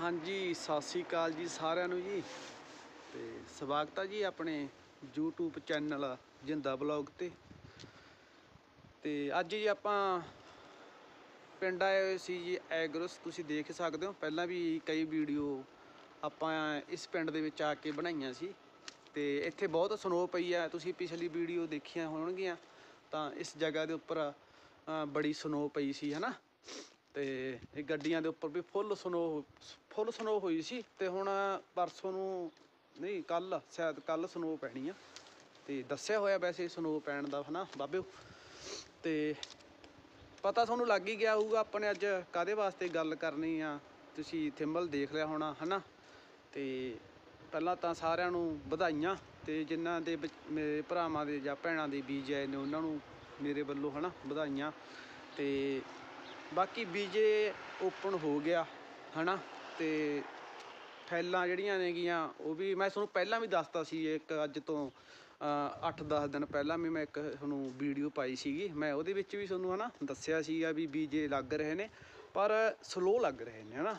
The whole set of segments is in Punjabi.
ਹਾਂਜੀ ਸਤਿ ਸ੍ਰੀ ਅਕਾਲ ਜੀ ਸਾਰਿਆਂ ਨੂੰ ਜੀ ਤੇ ਸਵਾਗਤ ਹੈ ਜੀ ਆਪਣੇ YouTube ਚੈਨਲ ਜਿੰਦਾ ਬਲੌਗ ਤੇ ਤੇ ਅੱਜ ਜੀ ਆਪਾਂ ਪਿੰਡ ਆਏ ਹੋਏ ਸੀ ਜੀ ਐਗਰਸ ਤੁਸੀਂ ਦੇਖ ਸਕਦੇ ਹੋ ਪਹਿਲਾਂ ਵੀ ਕਈ ਵੀਡੀਓ ਆਪਾਂ ਇਸ ਪਿੰਡ ਦੇ ਵਿੱਚ ਆ ਕੇ ਬਣਾਈਆਂ ਸੀ ਤੇ ਇੱਥੇ ਬਹੁਤ ਸਨੋ ਪਈ ਆ ਤੁਸੀਂ ਪਿਛਲੀ ਵੀਡੀਓ ਦੇਖੀਆਂ ਹੋਣਗੀਆਂ ਤਾਂ ਇਸ ਜਗ੍ਹਾ ਦੇ ਉੱਪਰ ਬੜੀ ਸਨੋ ਪਈ ਸੀ ਹਨਾ ਤੇ ਇਹ ਗੱਡੀਆਂ ਦੇ ਉੱਪਰ ਵੀ ਫੁੱਲ ਸਨੋ ਫੁੱਲ ਸਨੋ ਹੋਈ ਸੀ ਤੇ ਹੁਣ ਪਰਸੋਂ ਨੂੰ ਨਹੀਂ ਕੱਲ ਸ਼ਾਇਦ ਕੱਲ ਸਨੋ ਪੈਣੀ ਆ ਤੇ ਦੱਸਿਆ ਹੋਇਆ ਵੈਸੇ ਸਨੋ ਪੈਣ ਦਾ ਹਨਾ ਬਾਬਿਓ ਤੇ ਪਤਾ ਤੁਹਾਨੂੰ ਲੱਗ ਹੀ ਗਿਆ ਹੋਊਗਾ ਆਪਾਂ ਨੇ ਅੱਜ ਕਾਦੇ ਵਾਸਤੇ ਗੱਲ ਕਰਨੀ ਆ ਤੁਸੀਂ ਥਿੰਬਲ ਦੇਖ ਲਿਆ ਹੋਣਾ ਹਨਾ ਤੇ ਪਹਿਲਾਂ ਤਾਂ ਸਾਰਿਆਂ ਨੂੰ ਵਧਾਈਆਂ ਤੇ ਜਿਨ੍ਹਾਂ ਦੇ ਮੇਰੇ ਭਰਾਵਾਂ ਦੇ ਜਾਂ ਭੈਣਾਂ ਦੇ ਬੀਜ ਆਏ ਨੇ ਉਹਨਾਂ ਨੂੰ ਮੇਰੇ ਵੱਲੋਂ ਹਨਾ ਵਧਾਈਆਂ ਤੇ ਬਾਕੀ ਵੀਜ਼ੇ ਓਪਨ ਹੋ ਗਿਆ ਹਨਾ ਤੇ ਫਾਈਲਾਂ ਜਿਹੜੀਆਂ ਨੇਗੀਆਂ ਉਹ ਵੀ ਮੈਂ ਤੁਹਾਨੂੰ ਪਹਿਲਾਂ ਵੀ ਦੱਸਤਾ ਸੀ ਇੱਕ ਅੱਜ ਤੋਂ 8-10 ਦਿਨ ਪਹਿਲਾਂ ਵੀ ਮੈਂ ਇੱਕ ਤੁਹਾਨੂੰ ਵੀਡੀਓ ਪਾਈ ਸੀਗੀ ਮੈਂ ਉਹਦੇ ਵਿੱਚ ਵੀ ਤੁਹਾਨੂੰ ਹਨਾ ਦੱਸਿਆ ਸੀਗਾ ਵੀ ਵੀਜ਼ੇ ਲੱਗ ਰਹੇ ਨੇ ਪਰ ਸਲੋ ਲੱਗ ਰਹੇ ਨੇ ਹਨਾ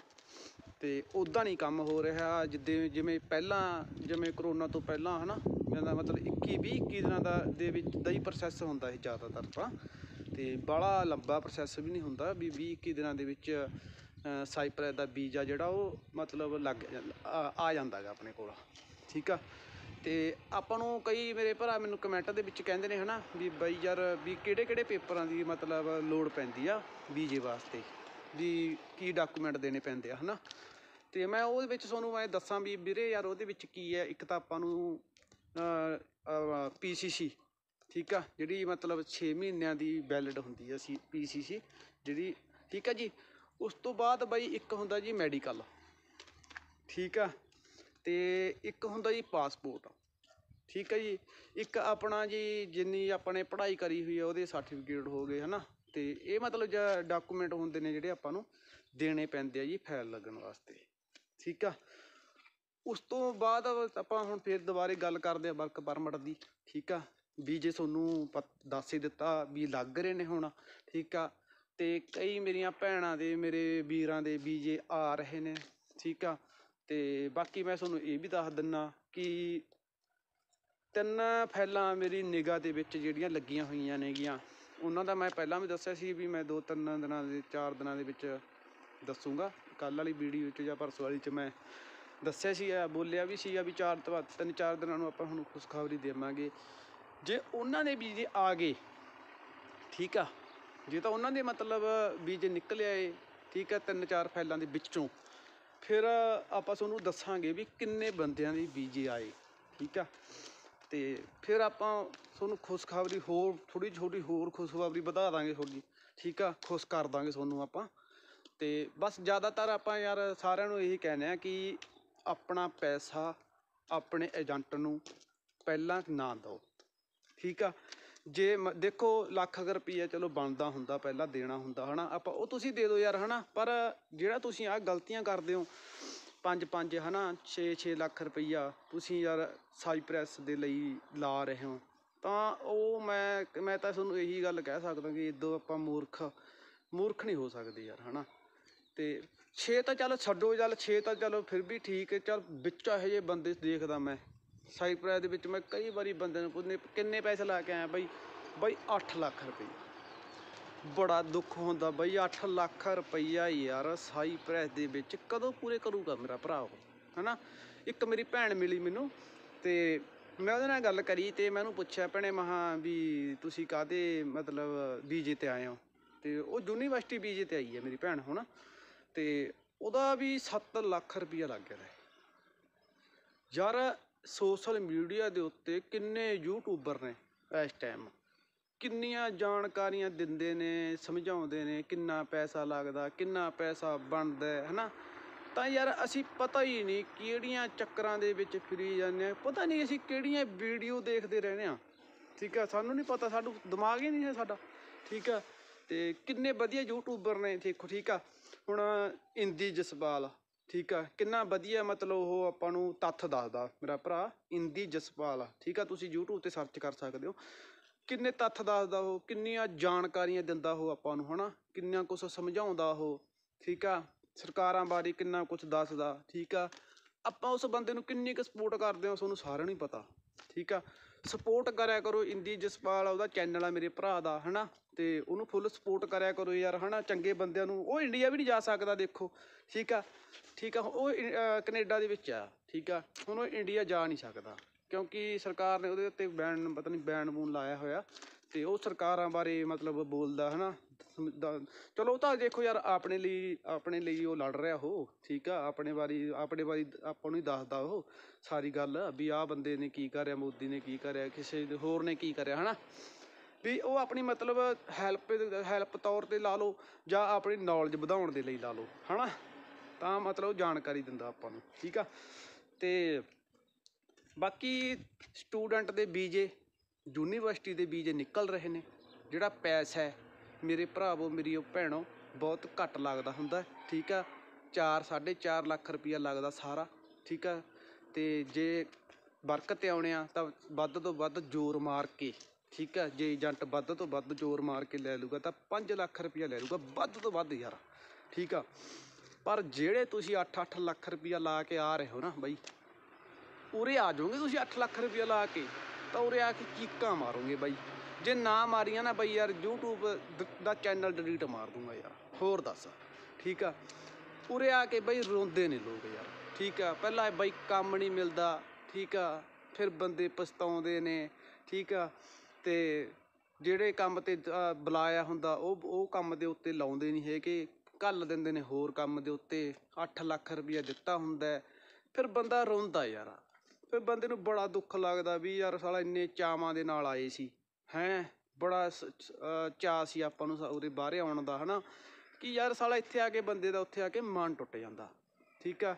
ਤੇ ਉਦਾਂ ਨਹੀਂ ਕੰਮ ਹੋ ਰਿਹਾ ਜਿੱਦੇ ਜਿਵੇਂ ਪਹਿਲਾਂ ਜਿਵੇਂ ਕਰੋਨਾ ਤੋਂ ਪਹਿਲਾਂ ਹਨਾ ਜਿਹਦਾ ਮਤਲਬ 21 20 21 ਦਿਨਾਂ ਦਾ ਦੇ ਵਿੱਚ ਦਾ ਹੀ ਪ੍ਰੋਸੈਸ ਹੁੰਦਾ ਸੀ ਜ਼ਿਆਦਾਤਰ ਤਾਂ ਤੇ ਬੜਾ ਲੰਬਾ ਪ੍ਰੋਸੈਸ ਵੀ ਨਹੀਂ ਹੁੰਦਾ ਵੀ 20 21 ਦਿਨਾਂ ਦੇ ਵਿੱਚ ਸਾਈਪ੍ਰੈਸ ਦਾ ਬੀਜ ਆ ਜਿਹੜਾ ਉਹ ਮਤਲਬ ਲੱਗ ਆ ਜਾਂਦਾ ਹੈ ਆਪਣੇ ਕੋਲ ਠੀਕ ਆ ਤੇ ਆਪਾਂ ਨੂੰ ਕਈ ਮੇਰੇ ਭਰਾ ਮੈਨੂੰ ਕਮੈਂਟਾਂ ਦੇ ਵਿੱਚ ਕਹਿੰਦੇ ਨੇ ਹਨਾ ਵੀ ਬਾਈ ਯਾਰ ਵੀ ਕਿਹੜੇ ਕਿਹੜੇ ਪੇਪਰਾਂ ਦੀ ਮਤਲਬ ਲੋੜ ਪੈਂਦੀ ਆ ਵੀਜ਼ੇ ਵਾਸਤੇ ਵੀ ਕੀ ਡਾਕੂਮੈਂਟ ਦੇਣੇ ਪੈਂਦੇ ਆ ਹਨਾ ਤੇ ਮੈਂ ਉਹਦੇ ਵਿੱਚ ਤੁਹਾਨੂੰ ਮੈਂ ਦੱਸਾਂ ਵੀ ਵੀਰੇ ਯਾਰ ਉਹਦੇ ਵਿੱਚ ਕੀ ਹੈ ਇੱਕ ਤਾਂ ਆਪਾਂ ਨੂੰ ਪੀਸੀਸੀ ਠੀਕ ਆ ਜਿਹੜੀ ਮਤਲਬ 6 ਮਹੀਨਿਆਂ ਦੀ ਵੈਲਿਡ ਹੁੰਦੀ ਆ ਸੀ ਪੀਸੀਸੀ ਜਿਹੜੀ ਠੀਕ ਆ ਜੀ ਉਸ ਤੋਂ ਬਾਅਦ ਬਾਈ ਇੱਕ ਹੁੰਦਾ ਜੀ ਮੈਡੀਕਲ ਠੀਕ ਆ ਤੇ ਇੱਕ ਹੁੰਦਾ ਜੀ ਪਾਸਪੋਰਟ ਠੀਕ ਆ ਜੀ ਇੱਕ ਆਪਣਾ ਜੀ ਜਿੰਨੀ ਆਪਣੇ ਪੜ੍ਹਾਈ ਕਰੀ ਹੋਈ ਹੈ ਉਹਦੇ ਸਰਟੀਫਿਕੇਟ ਹੋ ਗਏ ਹਨਾ ਤੇ ਇਹ ਮਤਲਬ ਜਿਹੜਾ ਡਾਕੂਮੈਂਟ ਹੁੰਦੇ ਨੇ ਜਿਹੜੇ ਆਪਾਂ ਨੂੰ ਦੇਣੇ ਪੈਂਦੇ ਆ ਜੀ ਫਾਈਲ ਲੱਗਣ ਵਾਸਤੇ ਠੀਕ ਆ ਉਸ ਤੋਂ ਬਾਅਦ ਆਪਾਂ ਹੁਣ ਫੇਰ ਦੁਬਾਰੇ ਗੱਲ ਕਰਦੇ ਆ ਵਰਕ ਪਰਮਿਟ ਦੀ ਠੀਕ ਆ ਵੀ ਜੇ ਤੁਹਾਨੂੰ ਦੱਸ ਹੀ ਦਿੱਤਾ ਵੀ ਲੱਗ ਰਹੇ ਨੇ ਹੁਣ ਠੀਕ ਆ ਤੇ ਕਈ ਮੇਰੀਆਂ ਭੈਣਾਂ ਦੇ ਮੇਰੇ ਵੀਰਾਂ ਦੇ ਵੀ ਜੇ ਆ ਰਹੇ ਨੇ ਠੀਕ ਆ ਤੇ ਬਾਕੀ ਮੈਂ ਤੁਹਾਨੂੰ ਇਹ ਵੀ ਦੱਸ ਦਿੰਨਾ ਕਿ ਤਿੰਨ ਫੈਲਾਂ ਮੇਰੀ ਨਿਗਾਹ ਦੇ ਵਿੱਚ ਜਿਹੜੀਆਂ ਲੱਗੀਆਂ ਹੋਈਆਂ ਨੇਗੀਆਂ ਉਹਨਾਂ ਦਾ ਮੈਂ ਪਹਿਲਾਂ ਵੀ ਦੱਸਿਆ ਸੀ ਵੀ ਮੈਂ ਦੋ ਤਿੰਨ ਦਿਨਾਂ ਦੇ ਚਾਰ ਦਿਨਾਂ ਦੇ ਵਿੱਚ ਦੱਸੂਗਾ ਕੱਲ ਵਾਲੀ ਵੀਡੀਓ ਵਿੱਚ ਜਾਂ ਪਰਸੋਂ ਵਾਲੀ 'ਚ ਮੈਂ ਦੱਸਿਆ ਸੀ ਬੋਲਿਆ ਵੀ ਸੀ ਆ ਵੀ ਚਾਰ ਤੋਂ ਤਿੰਨ ਚਾਰ ਦਿਨਾਂ ਨੂੰ ਆਪਾਂ ਹੁਣ ਖੁਸ਼ਖਬਰੀ ਦੇਵਾਂਗੇ ਜੇ ਉਹਨਾਂ ਦੇ ਬੀਜ ਆ ਗਏ ਠੀਕ ਆ ਜੇ ਤਾਂ ਉਹਨਾਂ ਦੇ ਮਤਲਬ ਬੀਜ ਨਿਕਲ ਆਏ ਠੀਕ ਆ ਤਿੰਨ ਚਾਰ ਫਾਈਲਾਂ ਦੇ ਵਿੱਚੋਂ ਫਿਰ ਆਪਾਂ ਤੁਹਾਨੂੰ ਦੱਸਾਂਗੇ ਵੀ ਕਿੰਨੇ ਬੰਦਿਆਂ ਦੇ ਬੀਜ ਆਏ ਠੀਕ ਆ ਤੇ ਫਿਰ ਆਪਾਂ ਤੁਹਾਨੂੰ ਖੁਸ਼ਖਬਰੀ ਹੋਰ ਥੋੜੀ ਛੋਟੀ ਹੋਰ ਖੁਸ਼ਖਬਰੀ ਵਧਾ ਦਾਂਗੇ ਥੋੜੀ ਠੀਕ ਆ ਖੁਸ਼ ਕਰ ਦਾਂਗੇ ਤੁਹਾਨੂੰ ਆਪਾਂ ਤੇ ਬਸ ਜ਼ਿਆਦਾਤਰ ਆਪਾਂ ਯਾਰ ਸਾਰਿਆਂ ਨੂੰ ਇਹੀ ਕਹਿੰਦੇ ਆ ਕਿ ਆਪਣਾ ਪੈਸਾ ਆਪਣੇ ਏਜੰਟ ਨੂੰ ਪਹਿਲਾਂ ਨਾ ਦਿਓ ਠੀਕ ਆ ਜੇ ਦੇਖੋ ਲੱਖ ਅਗਰ ਰੁਪਈਆ ਚਲੋ ਬਣਦਾ ਹੁੰਦਾ ਪਹਿਲਾਂ ਦੇਣਾ ਹੁੰਦਾ ਹਨਾ ਆਪਾਂ ਉਹ ਤੁਸੀਂ ਦੇ ਦਿਓ ਯਾਰ ਹਨਾ ਪਰ ਜਿਹੜਾ ਤੁਸੀਂ ਆਹ ਗਲਤੀਆਂ ਕਰਦੇ ਹੋ 5-5 ਹਨਾ 6-6 ਲੱਖ ਰੁਪਈਆ ਤੁਸੀਂ ਯਾਰ ਸਾਈਪ੍ਰੈਸ ਦੇ ਲਈ ਲਾ ਰਹੇ ਹੋ ਤਾਂ ਉਹ ਮੈਂ ਮੈਂ ਤਾਂ ਤੁਹਾਨੂੰ ਇਹੀ ਗੱਲ ਕਹਿ ਸਕਦਾ ਕਿ ਇਦੋਂ ਆਪਾਂ ਮੂਰਖ ਮੂਰਖ ਨਹੀਂ ਹੋ ਸਕਦੇ ਯਾਰ ਹਨਾ ਤੇ 6 ਤਾਂ ਚਲ ਛੱਡੋ ਚਲ 6 ਤਾਂ ਚਲੋ ਫਿਰ ਵੀ ਠੀਕ ਹੈ ਚਲ ਵਿੱਚ ਇਹੋ ਜਿਹੇ ਬੰਦੇ ਦੇਖਦਾ ਮੈਂ ਸਾਈਪ੍ਰੈਸ ਦੇ ਵਿੱਚ ਮੈਂ ਕਈ ਵਾਰੀ ਬੰਦੇ ਨੂੰ ਪੁੱਛਨੇ ਕਿੰਨੇ ਪੈਸੇ ਲਾ ਕੇ ਆਇਆ ਬਾਈ ਬਾਈ 8 ਲੱਖ ਰੁਪਈਆ ਬੜਾ ਦੁੱਖ ਹੁੰਦਾ ਬਾਈ 8 ਲੱਖ ਰੁਪਈਆ ਯਾਰ ਸਾਈਪ੍ਰੈਸ ਦੇ ਵਿੱਚ ਕਦੋਂ ਪੂਰੇ ਕਰੂਗਾ ਮੇਰਾ ਭਰਾ ਉਹ ਹਨਾ ਇੱਕ ਮੇਰੀ ਭੈਣ ਮਿਲੀ ਮੈਨੂੰ ਤੇ ਮੈਂ ਉਹਦੇ ਨਾਲ ਗੱਲ ਕਰੀ ਤੇ ਮੈਂ ਉਹਨੂੰ ਪੁੱਛਿਆ ਭੈਣੇ ਮਹਾ ਵੀ ਤੁਸੀਂ ਕਾਦੇ ਮਤਲਬ ਵੀਜ਼ੇ ਤੇ ਆਏ ਹੋ ਤੇ ਉਹ ਯੂਨੀਵਰਸਿਟੀ ਵੀਜ਼ੇ ਤੇ ਆਈ ਹੈ ਮੇਰੀ ਭੈਣ ਹੁਣ ਤੇ ਉਹਦਾ ਵੀ 7 ਲੱਖ ਰੁਪਈਆ ਲੱਗ ਗਿਆ ਯਾਰ ਸੋਸਲ ਮੀਡੀਆ ਦੇ ਉੱਤੇ ਕਿੰਨੇ ਯੂਟਿਊਬਰ ਨੇ ਇਸ ਟਾਈਮ ਕਿੰਨੀਆਂ ਜਾਣਕਾਰੀਆਂ ਦਿੰਦੇ ਨੇ ਸਮਝਾਉਂਦੇ ਨੇ ਕਿੰਨਾ ਪੈਸਾ ਲੱਗਦਾ ਕਿੰਨਾ ਪੈਸਾ ਬਣਦਾ ਹੈ ਹਨਾ ਤਾਂ ਯਾਰ ਅਸੀਂ ਪਤਾ ਹੀ ਨਹੀਂ ਕਿਹੜੀਆਂ ਚੱਕਰਾਂ ਦੇ ਵਿੱਚ ਫਿਰੀ ਜਾਂਦੇ ਆ ਪਤਾ ਨਹੀਂ ਅਸੀਂ ਕਿਹੜੀਆਂ ਵੀਡੀਓ ਦੇਖਦੇ ਰਹਿੰਦੇ ਆ ਠੀਕ ਆ ਸਾਨੂੰ ਨਹੀਂ ਪਤਾ ਸਾਡਾ ਦਿਮਾਗ ਹੀ ਨਹੀਂ ਹੈ ਸਾਡਾ ਠੀਕ ਆ ਤੇ ਕਿੰਨੇ ਵਧੀਆ ਯੂਟਿਊਬਰ ਨੇ ਦੇਖੋ ਠੀਕ ਆ ਹੁਣ ਇੰਦੀ ਜਸਬਾਲ ਠੀਕ ਆ ਕਿੰਨਾ ਵਧੀਆ ਮਤਲਬ ਉਹ ਆਪਾਂ ਨੂੰ ਤੱਥ ਦੱਸਦਾ ਮੇਰਾ ਭਰਾ ਇੰਦੀ ਜਸਪਾਲ ਠੀਕ ਆ ਤੁਸੀਂ YouTube ਤੇ ਸਰਚ ਕਰ ਸਕਦੇ ਹੋ ਕਿੰਨੇ ਤੱਥ ਦੱਸਦਾ ਉਹ ਕਿੰਨੀਆਂ ਜਾਣਕਾਰੀਆਂ ਦਿੰਦਾ ਉਹ ਆਪਾਂ ਨੂੰ ਹਨਾ ਕਿੰਨਾ ਕੁਝ ਸਮਝਾਉਂਦਾ ਉਹ ਠੀਕ ਆ ਸਰਕਾਰਾਂ ਬਾਰੇ ਕਿੰਨਾ ਕੁਝ ਦੱਸਦਾ ਠੀਕ ਆ ਆਪਾਂ ਉਸ ਬੰਦੇ ਨੂੰ ਕਿੰਨੀ ਕੁ ਸਪੋਰਟ ਕਰਦੇ ਹਾਂ ਤੁਹਾਨੂੰ ਸਾਰਿਆਂ ਨੂੰ ਹੀ ਪਤਾ ਠੀਕ ਆ ਸਪੋਰਟ ਕਰਿਆ ਕਰੋ ਇੰਦੀ ਜਸਪਾਲ ਉਹਦਾ ਚੈਨਲ ਆ ਮੇਰੇ ਭਰਾ ਦਾ ਹਨਾ ਤੇ ਉਹਨੂੰ ਫੁੱਲ ਸਪੋਰਟ ਕਰਿਆ ਕਰੋ ਯਾਰ ਹਨਾ ਚੰਗੇ ਬੰਦਿਆਂ ਨੂੰ ਉਹ ਇੰਡੀਆ ਵੀ ਨਹੀਂ ਜਾ ਸਕਦਾ ਦੇਖੋ ਠੀਕ ਆ ਠੀਕ ਆ ਉਹ ਕੈਨੇਡਾ ਦੇ ਵਿੱਚ ਆ ਠੀਕ ਆ ਹੁਣ ਉਹ ਇੰਡੀਆ ਜਾ ਨਹੀਂ ਸਕਦਾ ਕਿਉਂਕਿ ਸਰਕਾਰ ਨੇ ਉਹਦੇ ਉੱਤੇ ਬੈਨ ਪਤਾ ਨਹੀਂ ਬੈਨ ਬੂਨ ਲਾਇਆ ਹੋਇਆ ਤੇ ਉਹ ਸਰਕਾਰਾਂ ਬਾਰੇ ਮਤਲਬ ਬੋਲਦਾ ਹਨਾ ਚਲੋ ਉਹ ਤਾਂ ਦੇਖੋ ਯਾਰ ਆਪਣੇ ਲਈ ਆਪਣੇ ਲਈ ਉਹ ਲੜ ਰਿਹਾ ਉਹ ਠੀਕ ਆ ਆਪਣੇ ਬਾਰੇ ਆਪਣੇ ਬਾਰੇ ਆਪਾਂ ਨੂੰ ਹੀ ਦੱਸਦਾ ਉਹ ਸਾਰੀ ਗੱਲ ਵੀ ਆਹ ਬੰਦੇ ਨੇ ਕੀ ਕਰਿਆ ਮੋਦੀ ਨੇ ਕੀ ਕਰਿਆ ਕਿਸੇ ਹੋਰ ਨੇ ਕੀ ਕਰਿਆ ਹਨਾ ਵੀ ਉਹ ਆਪਣੀ ਮਤਲਬ ਹੈਲਪ ਹੈਲਪ ਤੌਰ 'ਤੇ ਲਾ ਲਓ ਜਾਂ ਆਪਣੀ ਨੌਲੇਜ ਵਧਾਉਣ ਦੇ ਲਈ ਲਾ ਲਓ ਹਨਾ ਤਾਂ ਮਤਲਬ ਜਾਣਕਾਰੀ ਦਿੰਦਾ ਆਪਾਂ ਨੂੰ ਠੀਕ ਆ ਤੇ ਬਾਕੀ ਸਟੂਡੈਂਟ ਦੇ ਵੀਜ਼ੇ ਯੂਨੀਵਰਸਿਟੀ ਦੇ ਵੀਜ਼ੇ ਨਿਕਲ ਰਹੇ ਨੇ ਜਿਹੜਾ ਪੈਸਾ ਹੈ ਮੇਰੇ ਭਰਾਵੋ ਮੇਰੀ ਉਹ ਭੈਣੋ ਬਹੁਤ ਘੱਟ ਲੱਗਦਾ ਹੁੰਦਾ ਠੀਕ ਆ 4 4.5 ਲੱਖ ਰੁਪਇਆ ਲੱਗਦਾ ਸਾਰਾ ਠੀਕ ਆ ਤੇ ਜੇ ਵਰਕ 'ਤੇ ਆਉਣੇ ਆ ਤਾਂ ਵੱਧ ਤੋਂ ਵੱਧ ਜ਼ੋਰ ਮਾਰ ਕੇ ਠੀਕ ਹੈ ਜੇ ਏਜੰਟ ਵੱਧ ਤੋਂ ਵੱਧ ਜ਼ੋਰ ਮਾਰ ਕੇ ਲੈ ਲੂਗਾ ਤਾਂ 5 ਲੱਖ ਰੁਪਇਆ ਲੈ ਲੂਗਾ ਵੱਧ ਤੋਂ ਵੱਧ ਯਾਰ ਠੀਕ ਆ ਪਰ ਜਿਹੜੇ ਤੁਸੀਂ 8-8 ਲੱਖ ਰੁਪਇਆ ਲਾ ਕੇ ਆ ਰਹੇ ਹੋ ਨਾ ਬਾਈ ਉਰੇ ਆ ਜਾਓਗੇ ਤੁਸੀਂ 8 ਲੱਖ ਰੁਪਇਆ ਲਾ ਕੇ ਤਾਂ ਉਰੇ ਆ ਕੇ ਚੀਕਾਂ ਮਾਰੋਗੇ ਬਾਈ ਜੇ ਨਾ ਮਾਰੀਆਂ ਨਾ ਬਾਈ ਯਾਰ YouTube ਦਾ ਚੈਨਲ ਡਿਲੀਟ ਮਾਰ ਦੂੰਗਾ ਯਾਰ ਹੋਰ ਦੱਸ ਠੀਕ ਆ ਉਰੇ ਆ ਕੇ ਬਾਈ ਰੋਂਦੇ ਨੇ ਲੋਕ ਯਾਰ ਠੀਕ ਆ ਪਹਿਲਾਂ ਬਾਈ ਕੰਮ ਨਹੀਂ ਮਿਲਦਾ ਠੀਕ ਆ ਫਿਰ ਬੰਦੇ ਪਛਤਾਉਂਦੇ ਨੇ ਠੀਕ ਆ ਤੇ ਜਿਹੜੇ ਕੰਮ 'ਤੇ ਬੁਲਾਇਆ ਹੁੰਦਾ ਉਹ ਉਹ ਕੰਮ ਦੇ ਉੱਤੇ ਲਾਉਂਦੇ ਨਹੀਂ ਹੈਗੇ ਕੱਲ ਦਿੰਦੇ ਨੇ ਹੋਰ ਕੰਮ ਦੇ ਉੱਤੇ 8 ਲੱਖ ਰੁਪਈਆ ਦਿੱਤਾ ਹੁੰਦਾ ਫਿਰ ਬੰਦਾ ਰੋਂਦਾ ਯਾਰ ਫਿਰ ਬੰਦੇ ਨੂੰ ਬੜਾ ਦੁੱਖ ਲੱਗਦਾ ਵੀ ਯਾਰ ਸਾਲਾ ਇੰਨੇ ਚਾਵਾਂ ਦੇ ਨਾਲ ਆਏ ਸੀ ਹੈ ਬੜਾ ਚਾ ਸੀ ਆਪਾਂ ਨੂੰ ਉਹਦੇ ਬਾਹਰੇ ਆਉਣ ਦਾ ਹਨਾ ਕਿ ਯਾਰ ਸਾਲਾ ਇੱਥੇ ਆ ਕੇ ਬੰਦੇ ਦਾ ਉੱਥੇ ਆ ਕੇ ਮਨ ਟੁੱਟ ਜਾਂਦਾ ਠੀਕ ਆ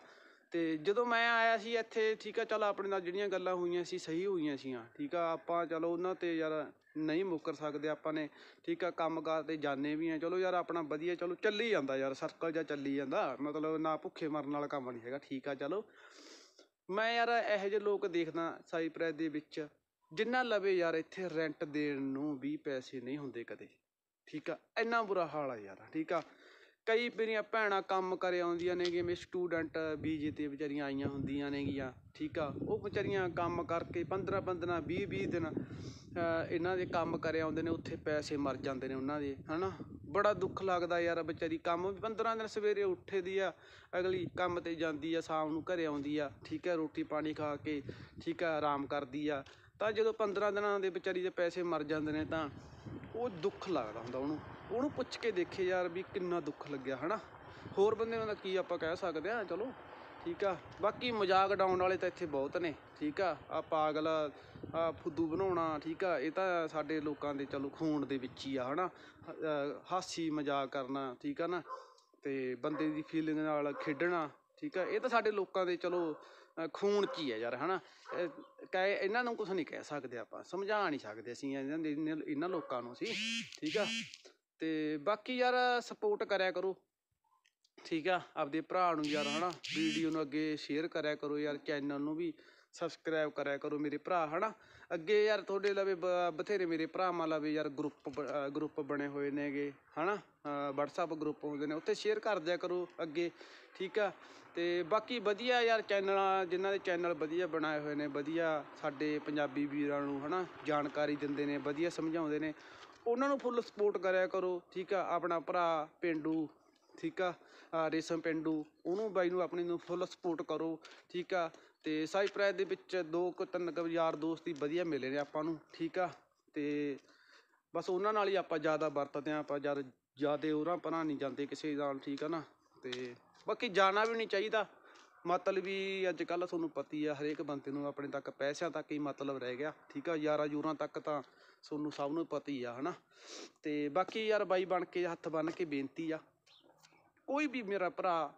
ਤੇ ਜਦੋਂ ਮੈਂ ਆਇਆ ਸੀ ਇੱਥੇ ਠੀਕ ਆ ਚਲ ਆਪਣੇ ਨਾਲ ਜਿਹੜੀਆਂ ਗੱਲਾਂ ਹੋਈਆਂ ਸੀ ਸਹੀ ਹੋਈਆਂ ਸੀਆਂ ਠੀਕ ਆ ਆਪਾਂ ਚਲੋ ਉਹਨਾਂ 'ਤੇ ਯਾਰ ਨਹੀਂ ਮੁੱਕਰ ਸਕਦੇ ਆਪਾਂ ਨੇ ਠੀਕ ਆ ਕੰਮ 'ਤੇ ਜਾਣੇ ਵੀ ਆ ਚਲੋ ਯਾਰ ਆਪਣਾ ਵਧੀਆ ਚਲੋ ਚੱਲੀ ਜਾਂਦਾ ਯਾਰ ਸਰਕਲ ਜਾਂ ਚੱਲੀ ਜਾਂਦਾ ਮਤਲਬ ਨਾ ਭੁੱਖੇ ਮਰਨ ਵਾਲਾ ਕੰਮ ਨਹੀਂ ਹੈਗਾ ਠੀਕ ਆ ਚਲੋ ਮੈਂ ਯਾਰ ਇਹੋ ਜਿਹੇ ਲੋਕ ਦੇਖਦਾ ਸਾਈਪ੍ਰੈਸ ਦੇ ਵਿੱਚ ਜਿੰਨਾ ਲਵੇ ਯਾਰ ਇੱਥੇ ਰੈਂਟ ਦੇਣ ਨੂੰ ਵੀ ਪੈਸੇ ਨਹੀਂ ਹੁੰਦੇ ਕਦੇ ਠੀਕ ਆ ਇੰਨਾ ਬੁਰਾ ਹਾਲ ਆ ਯਾਰ ਠੀਕ ਆ ਕਈ ਮੇਰੀਆਂ ਭੈਣਾਂ ਕੰਮ ਕਰੇ ਆਉਂਦੀਆਂ ਨੇ ਜਿਵੇਂ ਸਟੂਡੈਂਟ ਵੀਜ਼ੇ 'ਤੇ ਵਿਚਾਰੀਆਂ ਆਈਆਂ ਹੁੰਦੀਆਂ ਨੇਗੀਆਂ ਠੀਕ ਆ ਉਹ ਵਿਚਾਰੀਆਂ ਕੰਮ ਕਰਕੇ ਪੰਦਰਾਂ ਪੰਦਰਾਂ ਵੀਹ ਵੀਹ ਦਿਨ ਇਹਨਾਂ ਦੇ ਕੰਮ ਕਰੇ ਆਉਂਦੇ ਨੇ ਉੱਥੇ ਪੈਸੇ ਮਰ ਜਾਂਦੇ ਨੇ ਉਹਨਾਂ ਦੇ ਹਨਾ ਬੜਾ ਦੁੱਖ ਲੱਗਦਾ ਯਾਰ ਵਿਚਾਰੀ ਕੰਮ ਪੰਦਰਾਂ ਦਿਨ ਸਵੇਰੇ ਦੀ ਆ ਅਗਲੀ ਕੰਮ 'ਤੇ ਜਾਂਦੀ ਆ ਸ਼ਾਮ ਨੂੰ ਘਰ ਆਉਂਦੀ ਆ ਠੀਕ ਆ ਰੋਟੀ ਪਾਣੀ ਖਾ ਕੇ ਠੀਕ ਆ ਆਰਾਮ ਕਰਦੀ ਆ ਤਾਂ ਜਦੋਂ ਪੰਦਰਾਂ ਦਿਨਾਂ ਦੇ ਵਿਚਾਰੀ ਦੇ ਪੈਸੇ ਮਰ ਜਾਂਦੇ ਨੇ ਤਾਂ ਉਹ ਦੁੱਖ ਲੱਗਦਾ ਹੁੰਦਾ ਉਹਨੂੰ ਉਹਨੂੰ ਪੁੱਛ ਕੇ ਦੇਖੇ ਯਾਰ ਵੀ ਕਿੰਨਾ ਦੁੱਖ ਲੱਗਿਆ ਹਨਾ ਹੋਰ ਬੰਦੇ ਤਾਂ ਕੀ ਆਪਾਂ ਕਹਿ ਸਕਦੇ ਆ ਚਲੋ ਠੀਕ ਆ ਬਾਕੀ ਮਜ਼ਾਕ ਡਾਉਣ ਵਾਲੇ ਤਾਂ ਇੱਥੇ ਬਹੁਤ ਨੇ ਠੀਕ ਆ ਆ ਪਾਗਲ ਆ ਫੁੱਦੂ ਬਣਾਉਣਾ ਠੀਕ ਆ ਇਹ ਤਾਂ ਸਾਡੇ ਲੋਕਾਂ ਦੇ ਚਲੋ ਖੂਨ ਦੇ ਵਿੱਚ ਹੀ ਆ ਹਨਾ ਹਾਸੀ ਮਜ਼ਾਕ ਕਰਨਾ ਠੀਕ ਆ ਨਾ ਤੇ ਬੰਦੇ ਦੀ ਫੀਲਿੰਗ ਨਾਲ ਖੇਡਣਾ ਠੀਕ ਆ ਇਹ ਤਾਂ ਸਾਡੇ ਲੋਕਾਂ ਦੇ ਚਲੋ ਖੂਨ ਚ ਹੀ ਆ ਯਾਰ ਹਨਾ ਕਹੇ ਇਹਨਾਂ ਨੂੰ ਕੁਝ ਨਹੀਂ ਕਹਿ ਸਕਦੇ ਆਪਾਂ ਸਮਝਾ ਨਹੀਂ ਸਕਦੇ ਅਸੀਂ ਇਹਨਾਂ ਲੋਕਾਂ ਨੂੰ ਸੀ ਠੀਕ ਆ ਤੇ ਬਾਕੀ ਯਾਰ ਸਪੋਰਟ ਕਰਿਆ ਕਰੋ ਠੀਕ ਆ ਆਪਦੇ ਭਰਾ ਨੂੰ ਯਾਰ ਹਨਾ ਵੀਡੀਓ ਨੂੰ ਅੱਗੇ ਸ਼ੇਅਰ ਕਰਿਆ ਕਰੋ ਯਾਰ ਚੈਨਲ ਨੂੰ ਵੀ ਸਬਸਕ੍ਰਾਈਬ ਕਰਿਆ ਕਰੋ ਮੇਰੇ ਭਰਾ ਹਨਾ ਅੱਗੇ ਯਾਰ ਤੁਹਾਡੇ ਲਵੇ ਬਥੇਰੇ ਮੇਰੇ ਭਰਾਵਾਂ ਲਵੇ ਯਾਰ ਗਰੁੱਪ ਗਰੁੱਪ ਬਣੇ ਹੋਏ ਨੇਗੇ ਹਨਾ WhatsApp ਗਰੁੱਪ ਹੁੰਦੇ ਨੇ ਉੱਥੇ ਸ਼ੇਅਰ ਕਰ ਦਿਆ ਕਰੋ ਅੱਗੇ ਠੀਕ ਆ ਤੇ ਬਾਕੀ ਵਧੀਆ ਯਾਰ ਚੈਨਲ ਜਿਨ੍ਹਾਂ ਦੇ ਚੈਨਲ ਵਧੀਆ ਬਣਾਏ ਹੋਏ ਨੇ ਵਧੀਆ ਸਾਡੇ ਪੰਜਾਬੀ ਵੀਰਾਂ ਨੂੰ ਹਨਾ ਜਾਣਕਾਰੀ ਦਿੰਦੇ ਨੇ ਵਧੀਆ ਸਮਝਾਉਂਦੇ ਨੇ ਉਹਨਾਂ ਨੂੰ ਫੁੱਲ ਸਪੋਰਟ ਕਰਿਆ ਕਰੋ ਠੀਕ ਆ ਆਪਣਾ ਭਰਾ ਪਿੰਡੂ ਠੀਕ ਆ ਰੇਸ਼ਮ ਪਿੰਡੂ ਉਹਨੂੰ ਬਾਈ ਨੂੰ ਆਪਣੀ ਨੂੰ ਫੁੱਲ ਸਪੋਰਟ ਕਰੋ ਠੀਕ ਆ ਤੇ ਸਾਈਪ੍ਰੈਸ ਦੇ ਵਿੱਚ ਦੋ ਕੁ ਤਿੰਨ ਕੁ ਯਾਰ ਦੋਸਤ ਹੀ ਵਧੀਆ ਮਿਲੇ ਨੇ ਆਪਾਂ ਨੂੰ ਠੀਕ ਆ ਤੇ ਬਸ ਉਹਨਾਂ ਨਾਲ ਹੀ ਆਪਾਂ ਜ਼ਿਆਦਾ ਵਰਤਦੇ ਆ ਆਪਾਂ ਜ਼ਿਆਦਾ ਜ਼ਿਆਦਾ ਉਹਨਾਂ ਪਰਾਂ ਨਹੀਂ ਜਾਂਦੇ ਕਿਸੇ ਨਾਲ ਠੀਕ ਆ ਨਾ ਤੇ ਬਾਕੀ ਜਾਣਾ ਵੀ ਨਹੀਂ ਚਾਹੀਦਾ ਮਤਲਬ ਵੀ ਅੱਜ ਕੱਲ੍ਹ ਤੁਹਾਨੂੰ ਪਤਾ ਹੀ ਆ ਹਰੇਕ ਬੰਦੇ ਨੂੰ ਆਪਣੇ ਤੱਕ ਪੈਸਿਆਂ ਤੱਕ ਹੀ ਮਤਲਬ ਰਹਿ ਗਿਆ ਠੀਕ ਆ ਯਾਰਾਂ ਯੂਰਾਂ ਤੱਕ ਤਾਂ ਤੁਹਾਨੂੰ ਸਭ ਨੂੰ ਪਤਾ ਹੀ ਆ ਹਨਾ ਤੇ ਬਾਕੀ ਯਾਰ ਬਾਈ ਬਣ ਕੇ ਹੱਥ ਬੰਨ ਕੇ ਬੇਨਤੀ ਆ ਕੋਈ ਵੀ ਮੇਰਾ ਭਰਾ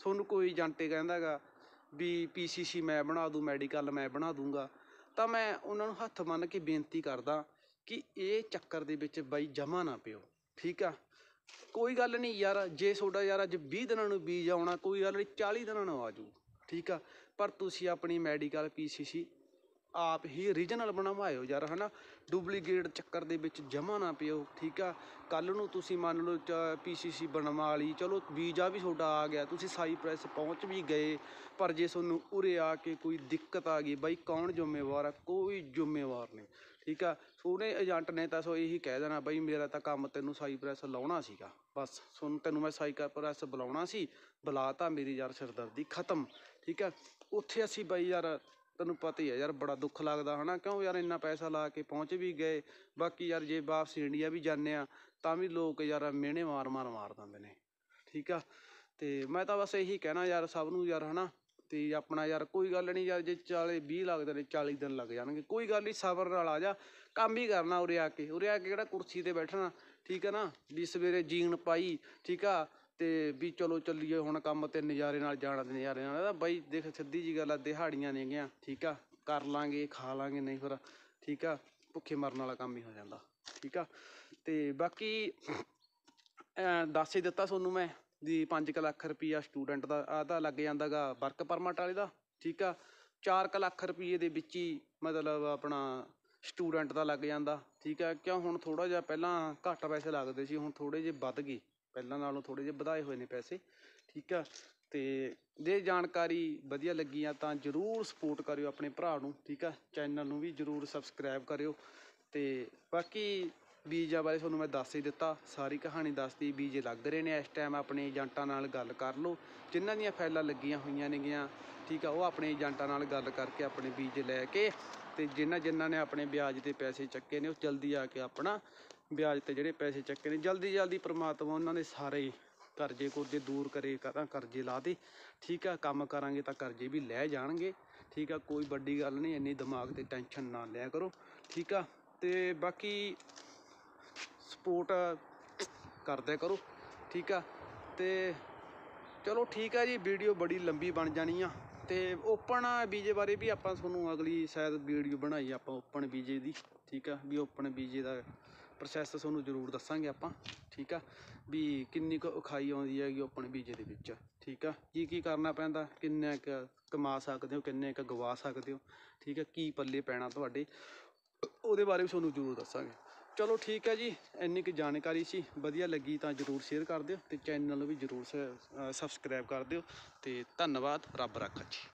ਤੁਹਾਨੂੰ ਕੋਈ ਜਾਣਤੇ ਕਹਿੰਦਾਗਾ ਵੀ ਪੀਸੀਸੀ ਮੈਂ ਬਣਾ ਦੂੰ ਮੈਡੀਕਲ ਮੈਂ ਬਣਾ ਦੂੰਗਾ ਤਾਂ ਮੈਂ ਉਹਨਾਂ ਨੂੰ ਹੱਥ ਬੰਨ ਕੇ ਬੇਨਤੀ ਕਰਦਾ ਕਿ ਇਹ ਚੱਕਰ ਦੇ ਵਿੱਚ ਬਾਈ ਜਮਾ ਨਾ ਪਿਓ ਠੀਕ ਆ ਕੋਈ ਗੱਲ ਨਹੀਂ ਯਾਰ ਜੇ ਤੁਹਾਡਾ ਯਾਰ ਅੱਜ 20 ਦਿਨਾਂ ਨੂੰ ਬੀਜ ਆਉਣਾ ਕੋਈ ਗੱਲ ਨਹੀਂ 40 ਦਿਨਾਂ ਨੂੰ ਆਜੂ ਠੀਕ ਆ ਪਰ ਤੁਸੀਂ ਆਪਣੀ ਮੈਡੀਕਲ ਪੀਸੀਸੀ ਆਪ ਹੀ ਰੀਜਨਲ ਬਣਵਾਇਓ ਯਾਰ ਹਨਾ ਡੁਪਲੀਕੇਟ ਚੱਕਰ ਦੇ ਵਿੱਚ ਜਮਾ ਨਾ ਪਿਓ ਠੀਕ ਆ ਕੱਲ ਨੂੰ ਤੁਸੀਂ ਮੰਨ ਲਓ ਪੀਸੀਸੀ ਬਣਵਾ ਲਈ ਚਲੋ ਵੀਜ਼ਾ ਵੀ ਤੁਹਾਡਾ ਆ ਗਿਆ ਤੁਸੀਂ ਸਾਈਪ੍ਰੈਸ ਪਹੁੰਚ ਵੀ ਗਏ ਪਰ ਜੇ ਤੁਹਾਨੂੰ ਉਰੇ ਆ ਕੇ ਕੋਈ ਦਿੱਕਤ ਆ ਗਈ ਬਾਈ ਕੌਣ ਜ਼ਿੰਮੇਵਾਰ ਆ ਕੋਈ ਜ਼ਿੰਮੇਵਾਰ ਨਹੀਂ ਠੀਕ ਆ ਸੋਨੇ ਏਜੰਟ ਨੇ ਤਾਂ ਸੋ ਇਹੀ ਕਹਿ ਦੇਣਾ ਬਾਈ ਮੇਰਾ ਤਾਂ ਕੰਮ ਤੈਨੂੰ ਸਾਈਪ੍ਰੈਸ ਲਾਉਣਾ ਸੀਗਾ ਬਸ ਸੁਣ ਤੈਨੂੰ ਮੈਂ ਸਾਈਪ੍ਰੈਸ ਬੁਲਾਉਣਾ ਸੀ ਬੁਲਾਤਾ ਮੇਰੀ ਯਾਰ ਸਿਰਦਰਦੀ ਖਤਮ ਠੀਕ ਆ ਉੱਥੇ ਅਸੀਂ ਬਾਈ ਯਾਰ ਤੈਨੂੰ ਪਤਾ ਹੀ ਹੈ ਯਾਰ ਬੜਾ ਦੁੱਖ ਲੱਗਦਾ ਹਨਾ ਕਿਉਂ ਯਾਰ ਇੰਨਾ ਪੈਸਾ ਲਾ ਕੇ ਪਹੁੰਚ ਵੀ ਗਏ ਬਾਕੀ ਯਾਰ ਜੇ ਵਾਪਸ ਇੰਡੀਆ ਵੀ ਜਾਂਦੇ ਆ ਤਾਂ ਵੀ ਲੋਕ ਯਾਰ ਮਿਹਣੇ ਮਾਰ ਮਾਰ ਮਾਰ ਦਿੰਦੇ ਨੇ ਠੀਕ ਆ ਤੇ ਮੈਂ ਤਾਂ ਬਸ ਇਹੀ ਕਹਿਣਾ ਯਾਰ ਸਭ ਨੂੰ ਯਾਰ ਹਨਾ ਤੇ ਆਪਣਾ ਯਾਰ ਕੋਈ ਗੱਲ ਨਹੀਂ ਯਾਰ ਜੇ ਚਾਲੇ 20 ਲੱਗਦੇ ਨੇ 40 ਦਿਨ ਲੱਗ ਜਾਣਗੇ ਕੋਈ ਗੱਲ ਨਹੀਂ ਸਬਰ ਨਾਲ ਆ ਜਾ ਕੰਮ ਹੀ ਕਰਨਾ ਉਰੇ ਆ ਕੇ ਉਰੇ ਆ ਕੇ ਕਿਹੜਾ ਕੁਰਸੀ 'ਤੇ ਬੈਠਣਾ ਠੀਕ ਆ ਨਾ ਵੀ ਸਵੇਰੇ ਜੀਨ ਪਾਈ ਠੀਕ ਆ ਤੇ ਵੀ ਚਲੋ ਚੱਲੀਏ ਹੁਣ ਕੰਮ 'ਤੇ ਨਜ਼ਾਰੇ ਨਾਲ ਜਾਣਾ ਨਜ਼ਾਰੇ ਨਾਲ ਇਹਦਾ ਬਾਈ ਦੇਖ ਸਿੱਧੀ ਜਿਹੀ ਗੱਲ ਆ ਦਿਹਾੜੀਆਂ ਨੇਗੀਆਂ ਠੀਕ ਆ ਕਰ ਲਾਂਗੇ ਖਾ ਲਾਂਗੇ ਨਹੀਂ ਫਿਰ ਠੀਕ ਆ ਭੁੱਖੇ ਮਰਨ ਵਾਲਾ ਕੰਮ ਹੀ ਹੋ ਜਾਂਦਾ ਠੀਕ ਆ ਤੇ ਬਾਕੀ ਦੱਸ ਹੀ ਦਿੱਤਾ ਤੁਹਾਨੂੰ ਮੈਂ ਵੀ 5 ਲੱਖ ਰੁਪਈਆ ਸਟੂਡੈਂਟ ਦਾ ਆ ਤਾਂ ਲੱਗ ਜਾਂਦਾਗਾ ਵਰਕ ਪਰਮਿਟ ਵਾਲੇ ਦਾ ਠੀਕ ਆ 4 ਲੱਖ ਰੁਪਈਏ ਦੇ ਵਿੱਚ ਹੀ ਮਤਲਬ ਆਪਣਾ ਸਟੂਡੈਂਟ ਦਾ ਲੱਗ ਜਾਂਦਾ ਠੀਕ ਆ ਕਿਉਂ ਹੁਣ ਥੋੜਾ ਜਿਹਾ ਪਹਿਲਾਂ ਘੱਟ ਪੈਸੇ ਲੱਗਦੇ ਸੀ ਹੁਣ ਥੋੜੇ ਜਿਹੇ ਵੱਧ ਗਏ ਪਹਿਲਾਂ ਨਾਲੋਂ ਥੋੜ੍ਹੇ ਜਿਹੇ ਵਧਾਏ ਹੋਏ ਨੇ ਪੈਸੇ ਠੀਕ ਆ ਤੇ ਜੇ ਜਾਣਕਾਰੀ ਵਧੀਆ ਲੱਗੀ ਆ ਤਾਂ ਜ਼ਰੂਰ ਸਪੋਰਟ ਕਰਿਓ ਆਪਣੇ ਭਰਾ ਨੂੰ ਠੀਕ ਆ ਚੈਨਲ ਨੂੰ ਵੀ ਜ਼ਰੂਰ ਸਬਸਕ੍ਰਾਈਬ ਕਰਿਓ ਤੇ ਬਾਕੀ ਬੀਜਾਂ ਬਾਰੇ ਤੁਹਾਨੂੰ ਮੈਂ ਦੱਸ ਹੀ ਦਿੱਤਾ ਸਾਰੀ ਕਹਾਣੀ ਦੱਸਤੀ ਬੀਜੇ ਲੱਗ ਰਹੇ ਨੇ ਇਸ ਟਾਈਮ ਆਪਣੇ ਏਜੰਟਾਂ ਨਾਲ ਗੱਲ ਕਰ ਲਓ ਜਿਨ੍ਹਾਂ ਦੀਆਂ ਫਾਈਲਾਂ ਲੱਗੀਆਂ ਹੋਈਆਂ ਨੇਗੀਆਂ ਠੀਕ ਆ ਉਹ ਆਪਣੇ ਏਜੰਟਾਂ ਨਾਲ ਗੱਲ ਕਰਕੇ ਆਪਣੇ ਬੀਜ ਲੈ ਕੇ ਤੇ ਜਿਨ੍ਹਾਂ ਜਿਨ੍ਹਾਂ ਨੇ ਆਪਣੇ ਵਿਆਜ ਦੇ ਪੈਸੇ ਚੱਕੇ ਨੇ ਉਹ ਜਲਦੀ ਆ ਕੇ ਆਪਣਾ ਵਿਆਜ ਤੇ ਜਿਹੜੇ ਪੈਸੇ ਚੱਕੇ ਨੇ ਜਲਦੀ ਜਲਦੀ ਪ੍ਰਮਾਤਮਾ ਉਹਨਾਂ ਦੇ ਸਾਰੇ ਕਰਜ਼ੇ ਕੁਰਜ਼ੇ ਦੂਰ ਕਰੇ ਕਰਾਂ ਕਰਜ਼ੇ ਲਾ ਦੇ ਠੀਕ ਆ ਕੰਮ ਕਰਾਂਗੇ ਤਾਂ ਕਰਜ਼ੇ ਵੀ ਲੈ ਜਾਣਗੇ ਠੀਕ ਆ ਕੋਈ ਵੱਡੀ ਗੱਲ ਨਹੀਂ ਇੰਨੀ ਦਿਮਾਗ ਤੇ ਟੈਨਸ਼ਨ ਨਾ ਲਿਆ ਕਰੋ ਠੀਕ ਆ ਤੇ ਬਾਕੀ ਸਪੋਰਟ ਕਰਦੇ ਕਰੋ ਠੀਕ ਆ ਤੇ ਚਲੋ ਠੀਕ ਆ ਜੀ ਵੀਡੀਓ ਬੜੀ ਲੰਬੀ ਬਣ ਜਾਣੀ ਆ ਤੇ ਓਪਨ ਬੀਜੇ ਬਾਰੇ ਵੀ ਆਪਾਂ ਤੁਹਾਨੂੰ ਅਗਲੀ ਸ਼ਾਇਦ ਵੀਡੀਓ ਬਣਾਈ ਆਪਾਂ ਓਪਨ ਬੀਜੇ ਦੀ ਠੀਕ ਆ ਵੀ ਓਪਨ ਬੀਜੇ ਦਾ ਪ੍ਰੋਸੈਸ ਤੁਹਾਨੂੰ ਜ਼ਰੂਰ ਦੱਸਾਂਗੇ ਆਪਾਂ ਠੀਕ ਆ ਵੀ ਕਿੰਨੀ ਕੁ ਉਖਾਈ ਆਉਂਦੀ ਹੈਗੀ ਆਪਣੇ ਬੀਜੇ ਦੇ ਵਿੱਚ ਠੀਕ ਆ ਕੀ ਕੀ ਕਰਨਾ ਪੈਂਦਾ ਕਿੰਨੇ ਕੁ ਕਮਾ ਸਕਦੇ ਹੋ ਕਿੰਨੇ ਕੁ ਗਵਾ ਸਕਦੇ ਹੋ ਠੀਕ ਆ ਕੀ ਪੱਲੇ ਪੈਣਾ ਤੁਹਾਡੇ ਉਹਦੇ ਬਾਰੇ ਵੀ ਤੁਹਾਨੂੰ ਜ਼ਰੂਰ ਦੱਸਾਂਗੇ ਚਲੋ ਠੀਕ ਹੈ ਜੀ ਇੰਨੀ ਕੁ ਜਾਣਕਾਰੀ ਸੀ ਵਧੀਆ ਲੱਗੀ ਤਾਂ ਜਰੂਰ ਸ਼ੇਅਰ ਕਰ ਦਿਓ ਤੇ ਚੈਨਲ ਨੂੰ ਵੀ ਜਰੂਰ ਸਬਸਕ੍ਰਾਈਬ ਕਰ ਦਿਓ ਤੇ ਧੰਨਵਾਦ ਰੱਬ ਰੱਖਾ ਜੀ